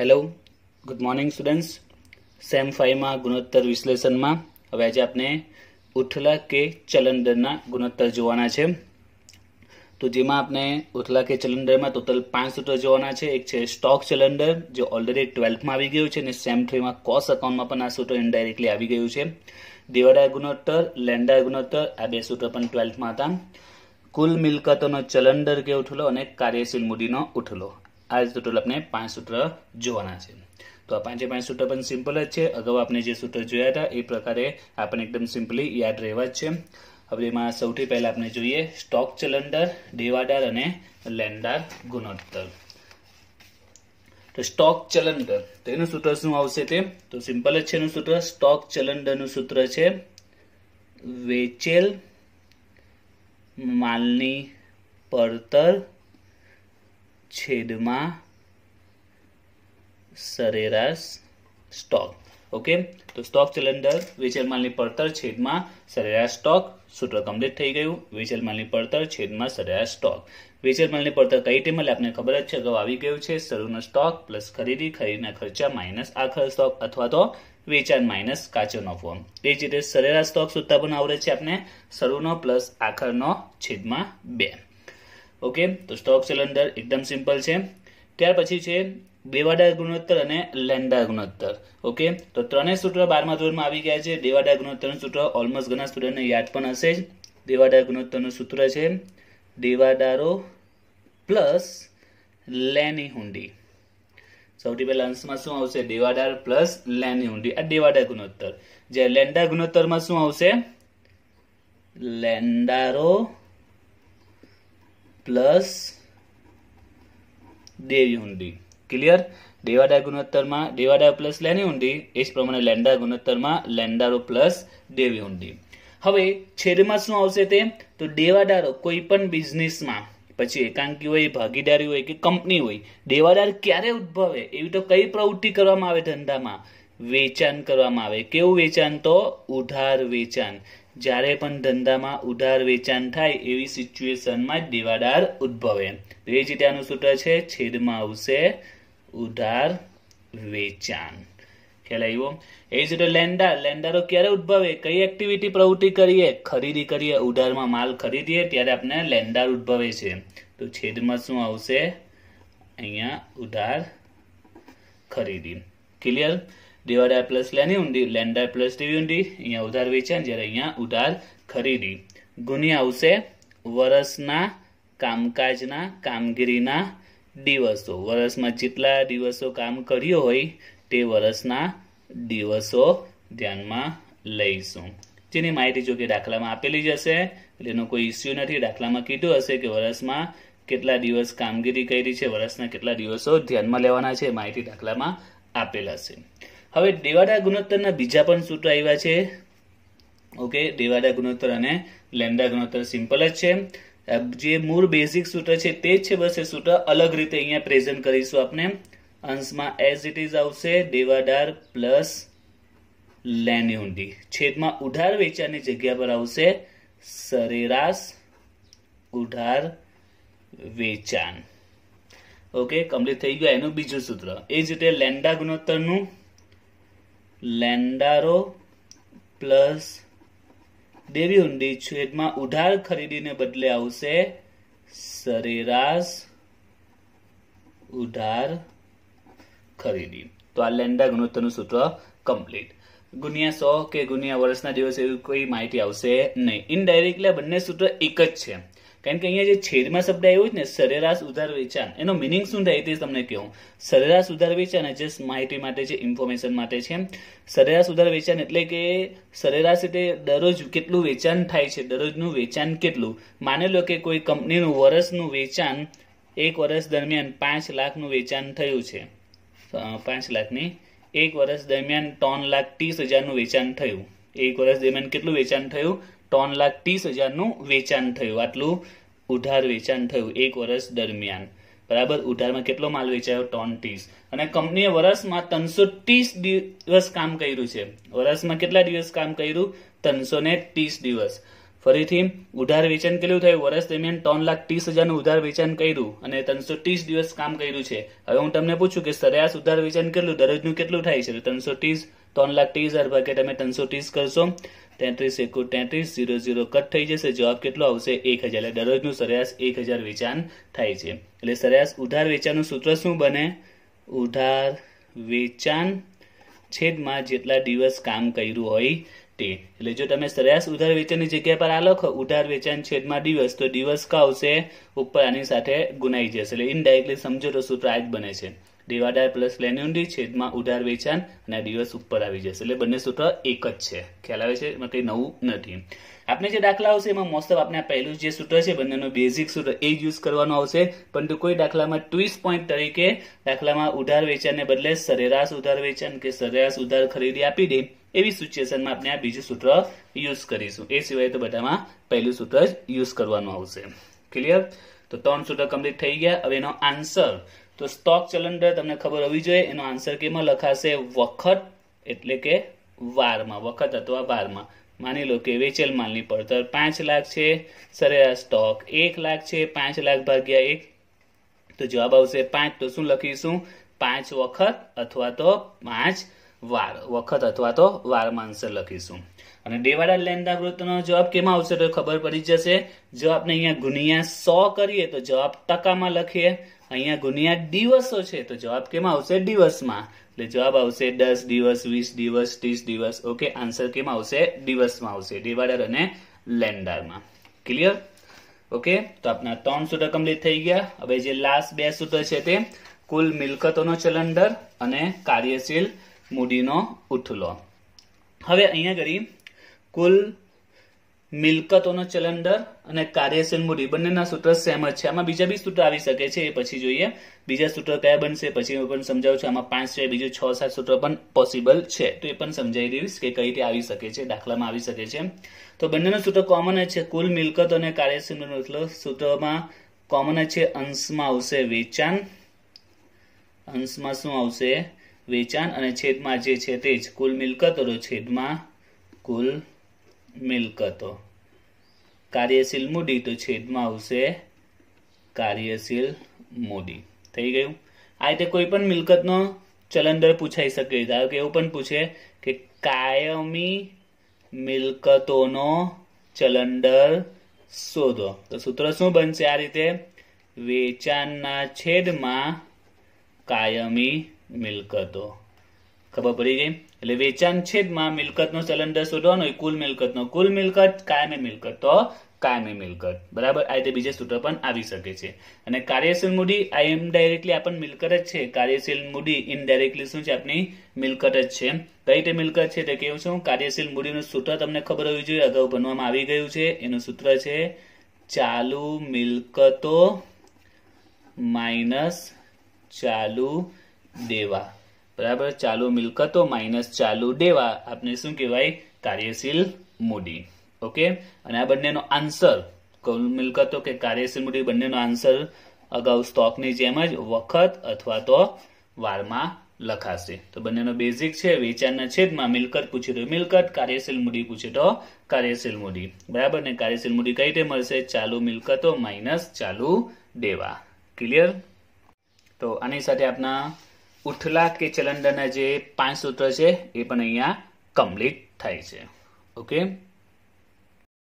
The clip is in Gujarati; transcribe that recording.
hello good morning students sem ફાઈવમાં ગુણોત્તર વિશ્લેષણમાં હવે આજે આપણે ઉથલા કે ચલન ગુણોત્તર જોવાના છે તો જેમાં આપણે ઉથલા કે ચલન ટોટલ પાંચ સૂત્ર જોવાના છે એક છે સ્ટોક ચલન જે ઓલરેડી ટ્વેલ્થમાં આવી ગયું છે અને સેમ થ્રીમાં કોસ અકાઉન્ટમાં પણ આ સૂત્ર ઇન્ડાયરેક્ટલી આવી ગયું છે દેવાડા ગુણોત્તર લેન્ડા ગુણોત્તર આ બે સૂત્ર પણ ટ્વેલ્થમાં હતા કુલ મિલકતોનો ચલન કે ઉઠલો અને કાર્યશીલ મૂડીનો ઉઠલો આ જ ટોટલ આપણે પાંચ સૂત્ર જોવાના છે તો આ પાંચે પાંચ સૂત્ર પણ સિમ્પલ જ છે અગાઉ આપણે જે સૂત્ર જોયા હતા એ પ્રકારે આપણે એકદમ સિમ્પલી યાદ રહેવા જ છે હવે એમાં સૌથી પહેલાં આપણે જોઈએ સ્ટોક ચલંડર દેવાદાર અને લેન્ડાર ગુણોત્તર તો સ્ટોક ચલંડર તો એનું સૂત્ર શું આવશે તે તો સિમ્પલ જ છે એનું સૂત્ર સ્ટોક ચલંડરનું સૂત્ર છે વેચેલ માલની પડતર છેદમાં સરેરાશ સ્ટોક ઓકે તો સ્ટોક સિલિન્ડર માલની પડતર છેદમાં સરેરાશ સ્ટોક સૂત્ર કમ્પ્લીટ થઈ ગયું વેચલ માલની પડતર છેદમાં સરેરાશ સ્ટોક વેચલ માલની પડતર કઈ ટેબલ આપને ખબર જ છે અગાઉ આવી ગયું છે શરૂનો સ્ટોક પ્લસ ખરીદી ખરીદીના ખર્ચા માઇનસ આખર સ્ટોક અથવા તો વેચાણ માઇનસ કાચો નફો એ જ રીતે સરેરાશ સ્ટોક સૂત્ર પણ આવડે છે આપને શરૂનો પ્લસ આખરનો છેદમાં બે ઓકે તો સ્ટોક સિલિન્ડર એકદમ સિમ્પલ છે ત્યાર પછી છે દેવાદાર ગુણોત્તર અને લેન્ડાર ગુણોત્તર ઓકે તો ત્રણેય સૂત્ર બારમા ધોરણમાં આવી ગયા છે દેવાદાર ગુણોત્તરનું સૂત્ર ઓલમોસ્ટ ઘણા સ્ટુડન્ટને યાદ પણ હશે જ દેવાદાર ગુણોત્તરનું સૂત્ર છે દેવાદારો પ્લસ લેની હુંડી સૌથી પહેલા અંશમાં શું આવશે દેવાદાર પ્લસ લેની હુંડી આ દેવાદાર ગુણોત્તર જ્યારે લેન્ડાર ગુણોત્તરમાં શું આવશે લેન્ડારો પ્લસ દેવી ઊંડી ક્લિયર દેવાદાર ગુણોત્તરમાં દેવાદાર પ્લસ લેની ઊંડી એ જ પ્રમાણે લેન્ડા ગુણોત્તરમાં લેન્ડારો પ્લસ દેવી ઊંડી હવે છેદમાં શું આવશે તે તો દેવાદારો કોઈ પણ બિઝનેસમાં પછી એકાંકી હોય ભાગીદારી હોય કે કંપની હોય દેવાદાર ક્યારે ઉદ્ભવે એવી તો કઈ પ્રવૃત્તિ કરવામાં આવે ધંધામાં વેચાણ કરવામાં આવે કેવું વેચાણ તો ઉધાર વેચાણ જ્યારે પણ ધંધામાં ઉધાર વેચાણ થાય એવી સિચ્યુએશનમાં જ દેવાદાર ઉદ્ભવે એ જ રીતે સૂત્ર છે છેદમાં આવશે ઉધાર વેચાણ ખ્યાલ આવ્યો એ જ રીતે લેન્ડાર લેન્ડારો ક્યારે ઉદ્ભવે કઈ એક્ટિવિટી પ્રવૃત્તિ કરીએ ખરીદી કરીએ ઉધારમાં માલ ખરીદીએ ત્યારે આપણે લેન્ડાર ઉદ્ભવે છે તો છેદમાં શું આવશે અહીંયા ઉધાર ખરીદી ક્લિયર દેવાદાર પ્લસ લેની ઊંડી લેનદાર પ્લસ દેવી ઊંડી અહીંયા ઉધાર વેચાણ જ્યારે અહીંયા ઉધાર ખરીદી ગુની આવશે વર્ષના કામકાજના કામગીરીના દિવસો વર્ષમાં જેટલા દિવસો કામ કર્યો હોય તે વર્ષના દિવસો ધ્યાનમાં લઈશું જેની માહિતી જો કે દાખલામાં આપેલી જ હશે એનો કોઈ ઇસ્યુ નથી દાખલામાં કીધું હશે કે વર્ષમાં કેટલા દિવસ કામગીરી કરી છે વર્ષના કેટલા દિવસો ધ્યાનમાં લેવાના છે માહિતી દાખલામાં આપેલ હશે હવે દેવાડા ગુણોત્તરના બીજા પણ સૂત્રો આવ્યા છે ઓકે દેવાડા ગુણોત્તર અને લેન્ડા ગુણોત્તર સિમ્પલ જ છે જે મૂળ બેઝિક સૂત્ર છે તે જ છે બસ એ સૂત્ર અલગ રીતે અહીંયા પ્રેઝન્ટ કરીશું આપણે અંશમાં એઝ ઇટ ઇઝ આવશે ડેવાડાર પ્લસ લેન્યુન્ડી છેદમાં ઉધાર વેચાણની જગ્યા પર આવશે સરેરાશ ઉધાર વેચાણ ઓકે કમ્પ્લીટ થઈ ગયું એનું બીજું સૂત્ર એ જ રીતે લેન્ડા ગુણોત્તરનું લેન્ડારો પ્લસ દેવી ઊંડી છેદમાં ઉધાર ખરીદીને બદલે આવશે સરેરાશ ઉધાર ખરીદી તો આ લેન્ડા ગુણોત્તરનું સૂત્ર કમ્પ્લીટ ગુણ્યા સો કે ગુણ્યા વર્ષના દિવસે એવી કોઈ માહિતી આવશે નહીં ઇનડાયરેક્ટલી બંને સૂત્ર એક જ છે કારણ કે અહીંયા જે છેદમાં શબ્દ આવ્યો છે ને સરેરાશ ઉધાર વેચાણ એનો મિનિંગ શું થાય તે તમને કહું સરેરાશ ઉધાર વેચાણ જે માહિતી માટે છે ઇન્ફોર્મેશન માટે છે સરેરાશ ઉધાર વેચાણ એટલે કે સરેરાશ રીતે દરરોજ કેટલું વેચાણ થાય છે દરરોજનું વેચાણ કેટલું માની લો કે કોઈ કંપનીનું વર્ષનું વેચાણ એક વર્ષ દરમિયાન પાંચ લાખનું વેચાણ થયું છે પાંચ લાખની એક વર્ષ દરમિયાન ત્રણ લાખ ત્રીસ હજારનું વેચાણ થયું એક વર્ષ દરમિયાન કેટલું વેચાણ થયું ત્રણ લાખ ત્રીસ હજારનું વેચાણ થયું આટલું ઉધાર વેચાણ થયું એક વર્ષ દરમિયાન બરાબર ઉધારમાં કેટલો માલ વેચાયો ત્રણ ત્રીસ અને કંપનીએ વર્ષમાં ત્રણસો ત્રીસ દિવસ કામ કર્યું છે વર્ષમાં કેટલા દિવસ કામ કર્યું ત્રણસો ને ત્રીસ દિવસ ફરીથી ઉધાર વેચાણ કેટલું થયું વર્ષ દરમિયાન ત્રણ લાખ ત્રીસ હજારનું ઉધાર વેચાણ કર્યું અને ત્રણસો ત્રીસ દિવસ કામ કર્યું છે હવે હું તમને પૂછું કે સરેરાશ ઉધાર વેચાણ કેટલું દરરોજનું કેટલું થાય છે ત્રણસો ત્રીસ ત્રણ લાખ ત્રીસ હજાર ભાગે તમે ત્રણસો ત્રીસ કરશો તેત્રીસ એકુ તેત્રીસ ઝીરો ઝીરો કટ થઈ જશે જવાબ કેટલો આવશે એક હજાર એટલે દરરોજનું સરેરાશ એક હજાર વેચાણ થાય છે એટલે સરેરાશ ઉધાર વેચાણનું સૂત્ર શું બને ઉધાર વેચાણ છેદમાં જેટલા દિવસ કામ કર્યું હોય તે એટલે જો તમે સરેરાશ ઉધાર વેચાણની જગ્યા પર આ લખો ઉધાર વેચાણ છેદમાં દિવસ તો દિવસ કા આવશે ઉપર આની સાથે ગુનાઈ જશે એટલે ઇનડાયરેક્ટલી સમજો તો સૂત્ર આ જ બને છે દેવાદાર પ્લસ લેન્યુનરી છેદમાં ઉધાર વેચાણ અને દિવસ ઉપર આવી જશે એટલે બંને સૂત્ર એક જ છે ખ્યાલ આવે છે એમાં કંઈ નવું નથી આપણે જે દાખલા આવશે એમાં મોસ્ટ ઓફ આપણે પહેલું જે સૂત્ર છે બંનેનું બેઝિક સૂત્ર એ જ યુઝ કરવાનું આવશે પરંતુ કોઈ દાખલામાં ટ્વિસ્ટ પોઈન્ટ તરીકે દાખલામાં ઉધાર વેચાણને બદલે સરેરાશ ઉધાર વેચાણ કે સરેરાશ ઉધાર ખરીદી આપી દે એવી સિચ્યુએશનમાં આપણે આ બીજું સૂત્ર યુઝ કરીશું એ સિવાય તો બધામાં પહેલું સૂત્ર જ યુઝ કરવાનું આવશે ક્લિયર તો ત્રણ સૂત્ર કમ્પ્લીટ થઈ ગયા હવે એનો આન્સર તો સ્ટોક ચલંડર તમને ખબર હોવી જોઈએ એનો આન્સર કેમાં લખાશે વખત એટલે કે વારમાં વખત અથવા વારમાં માની લો કે વેચેલ માલની પડતર પાંચ લાખ છે સરેરાશ સ્ટોક એક લાખ છે પાંચ લાખ ભાગ્યા એક તો જવાબ આવશે પાંચ તો શું લખીશું પાંચ વખત અથવા તો પાંચ વાર વખત અથવા તો વારમાં આન્સર લખીશું અને ડેવાડા લેન્દા વૃત્તનો જવાબ કેમાં આવશે તો ખબર પડી જશે જો આપણે અહીંયા ગુનિયા સો કરીએ તો જવાબ ટકામાં લખીએ અહીંયા ગુણ્યા દિવસો છે તો જવાબ કેમાં આવશે દિવસમાં એટલે જવાબ આવશે દસ દિવસ વીસ દિવસ ત્રીસ દિવસ ઓકે આન્સર કેમાં આવશે દિવસમાં આવશે ડિવાઈડર અને લેન્ડરમાં ક્લિયર ઓકે તો આપના ત્રણ સૂત્ર કમ્પ્લીટ થઈ ગયા હવે જે લાસ્ટ બે સૂત્ર છે તે કુલ મિલકતોનો ચલન દર અને કાર્યશીલ મૂડીનો ઉથલો હવે અહીંયા કરી કુલ મિલકતોનો ચલન અને કાર્યશીલ મૂડી બંનેના સૂત્ર સેમ જ છે આમાં બીજા બી સૂત્ર આવી શકે છે એ પછી જોઈએ બીજા સૂત્ર કયા બનશે પછી હું પણ સમજાવું છું આમાં પાંચ છે બીજું છ સાત સૂત્ર પણ પોસિબલ છે તો એ પણ સમજાવી દઈશ કે કઈ રીતે આવી શકે છે દાખલામાં આવી શકે છે તો બંનેનું સૂત્ર કોમન જ છે કુલ મિલકતો અને કાર્યશીલ મૂડી સૂત્રમાં કોમન જ છે અંશમાં આવશે વેચાણ અંશમાં શું આવશે વેચાણ અને છેદમાં જે છે તે જ કુલ મિલકતો છેદમાં કુલ મિલકતો કાર્યશીલ મૂડી તો છેદમાં આવશે કાર્યશીલ મૂડી થઈ ગયું આ રીતે કોઈ પણ મિલકતનો ચલંદર પૂછાઈ શકે ધારો કે એવું પણ પૂછે કે કાયમી મિલકતોનો ચલંદર શોધો તો સૂત્ર શું બનશે આ રીતે વેચાણના છેદમાં કાયમી મિલકતો ખબર પડી ગઈ એટલે વેચાણ છેદમાં મિલકતનો સલંડર શોધવાનો હોય કુલ મિલકતનો કુલ મિલકત કાયમી મિલકત તો કાયમી મિલકત બરાબર આ રીતે બીજે સૂત્ર પણ આવી શકે છે અને કાર્યશીલ મૂડી આ એમ ડાયરેક્ટલી આપણને મિલકત જ છે કાર્યશીલ મૂડી ઇનડાયરેક્ટલી શું છે આપણી મિલકત જ છે કઈ રીતે મિલકત છે તો કેવું શું કાર્યશીલ મૂડીનું સૂત્ર તમને ખબર હોવી જોઈએ અગાઉ ભણવામાં આવી ગયું છે એનું સૂત્ર છે ચાલુ મિલકતો માઇનસ ચાલુ દેવા બરાબર ચાલુ મિલકતો માઇનસ ચાલુ દેવા આપને શું કહેવાય કાર્યશીલ મૂડી ઓકે અને આ બંનેનો આન્સર કુલ મિલકતો કે કાર્યશીલ મૂડી બંનેનો આન્સર અગાઉ સ્ટોકની જેમ જ વખત અથવા તો વારમાં લખાશે તો બંનેનો બેઝિક છે વેચાણના છેદમાં મિલકત પૂછી તો મિલકત કાર્યશીલ મૂડી પૂછે તો કાર્યશીલ મૂડી બરાબર ને કાર્યશીલ મૂડી કઈ રીતે મળશે ચાલુ મિલકતો માઇનસ ચાલુ દેવા ક્લિયર તો આની સાથે આપના ઉથલા કે ચલંડાના જે પાંચ સૂત્ર છે એ પણ અહીંયા કમ્પ્લીટ થાય છે ઓકે